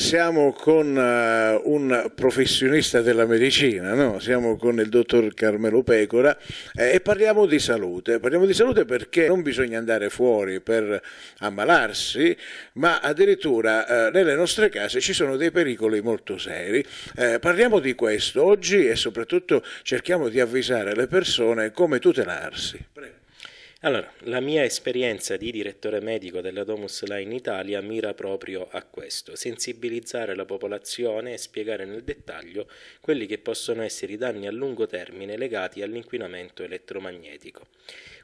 siamo con eh, un professionista della medicina, no? siamo con il dottor Carmelo Pecora eh, e parliamo di salute. Parliamo di salute perché non bisogna andare fuori per ammalarsi, ma addirittura eh, nelle nostre case ci sono dei pericoli molto seri. Eh, parliamo di questo oggi e soprattutto cerchiamo di avvisare le persone come tutelarsi. Prego. Allora, la mia esperienza di direttore medico della Domus La in Italia mira proprio a questo, sensibilizzare la popolazione e spiegare nel dettaglio quelli che possono essere i danni a lungo termine legati all'inquinamento elettromagnetico.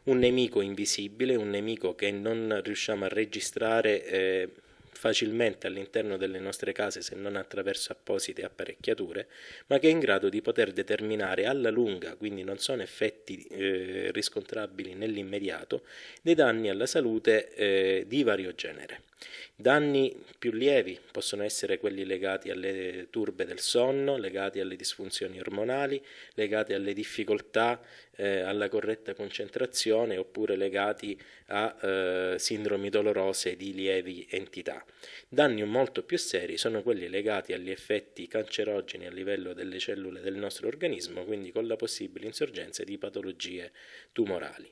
Un nemico invisibile, un nemico che non riusciamo a registrare eh, facilmente all'interno delle nostre case se non attraverso apposite apparecchiature, ma che è in grado di poter determinare alla lunga, quindi non sono effetti eh, riscontrabili nell'immediato, dei danni alla salute eh, di vario genere danni più lievi possono essere quelli legati alle turbe del sonno, legati alle disfunzioni ormonali, legati alle difficoltà eh, alla corretta concentrazione oppure legati a eh, sindromi dolorose di lievi entità. Danni molto più seri sono quelli legati agli effetti cancerogeni a livello delle cellule del nostro organismo, quindi con la possibile insorgenza di patologie tumorali.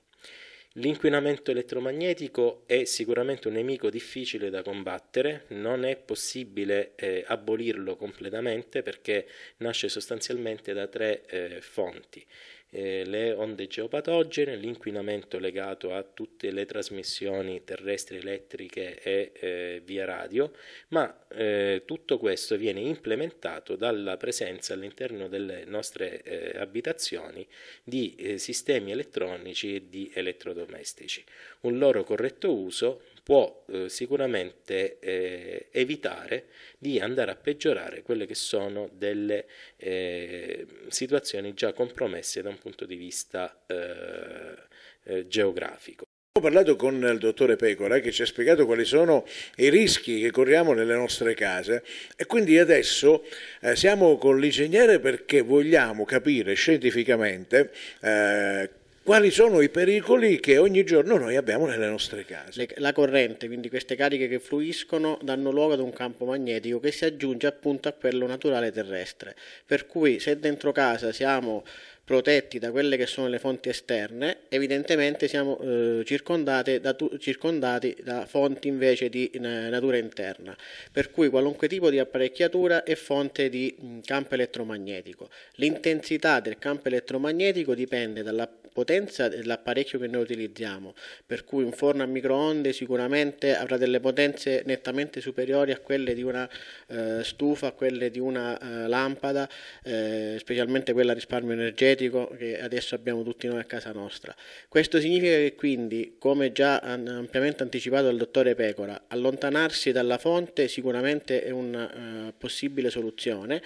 L'inquinamento elettromagnetico è sicuramente un nemico difficile da combattere, non è possibile eh, abolirlo completamente perché nasce sostanzialmente da tre eh, fonti eh, le onde geopatogene, l'inquinamento legato a tutte le trasmissioni terrestri elettriche e eh, via radio, ma eh, tutto questo viene implementato dalla presenza all'interno delle nostre eh, abitazioni di eh, sistemi elettronici e di elettrodomestici. Un loro corretto uso può eh, sicuramente eh, evitare di andare a peggiorare quelle che sono delle eh, situazioni già compromesse da un punto di vista eh, eh, geografico. Ho parlato con il dottore Pecora che ci ha spiegato quali sono i rischi che corriamo nelle nostre case e quindi adesso eh, siamo con l'ingegnere perché vogliamo capire scientificamente eh, quali sono i pericoli che ogni giorno noi abbiamo nelle nostre case. La corrente, quindi queste cariche che fluiscono, danno luogo ad un campo magnetico che si aggiunge appunto a quello naturale terrestre. Per cui se dentro casa siamo protetti da quelle che sono le fonti esterne, evidentemente siamo eh, circondati, da tu, circondati da fonti invece di in, eh, natura interna, per cui qualunque tipo di apparecchiatura è fonte di mh, mm, campo elettromagnetico. L'intensità del campo elettromagnetico dipende dalla potenza dell'apparecchio che noi utilizziamo, per cui un forno a microonde sicuramente avrà delle potenze nettamente superiori a quelle di una eh, stufa, a quelle di una eh, lampada, eh, specialmente quella a risparmio energetico che adesso abbiamo tutti noi a casa nostra. Questo significa che quindi, come già ampiamente anticipato dal dottore Pecora, allontanarsi dalla fonte sicuramente è una eh, possibile soluzione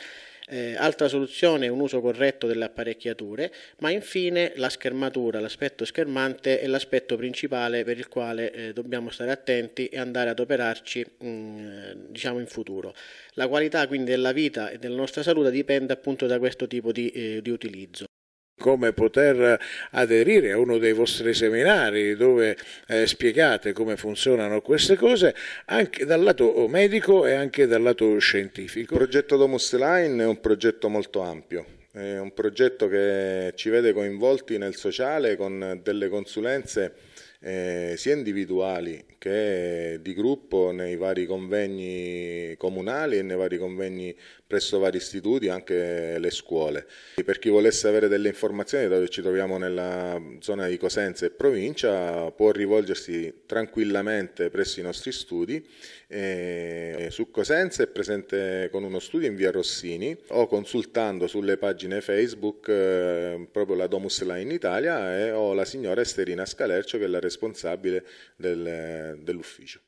eh, altra soluzione è un uso corretto delle apparecchiature, ma infine la schermatura, l'aspetto schermante è l'aspetto principale per il quale eh, dobbiamo stare attenti e andare ad operarci mh, mm, eh, diciamo in futuro. La qualità quindi della vita e della nostra salute dipende appunto da questo tipo di, eh, di utilizzo come poter aderire a uno dei vostri seminari dove eh, spiegate come funzionano queste cose anche dal lato medico e anche dal lato scientifico. Il progetto Domus Line è un progetto molto ampio, è un progetto che ci vede coinvolti nel sociale con delle consulenze eh, sia individuali che di gruppo nei vari convegni comunali e nei vari convegni presso vari istituti, anche le scuole. Per chi volesse avere delle informazioni, dato che ci troviamo nella zona di Cosenza e provincia, può rivolgersi tranquillamente presso i nostri studi. Eh, su Cosenza è presente con uno studio in via Rossini o consultando sulle pagine Facebook eh, proprio la Domus Line Italia e ho la signora Esterina Scalercio che è la responsabile del, dell'ufficio.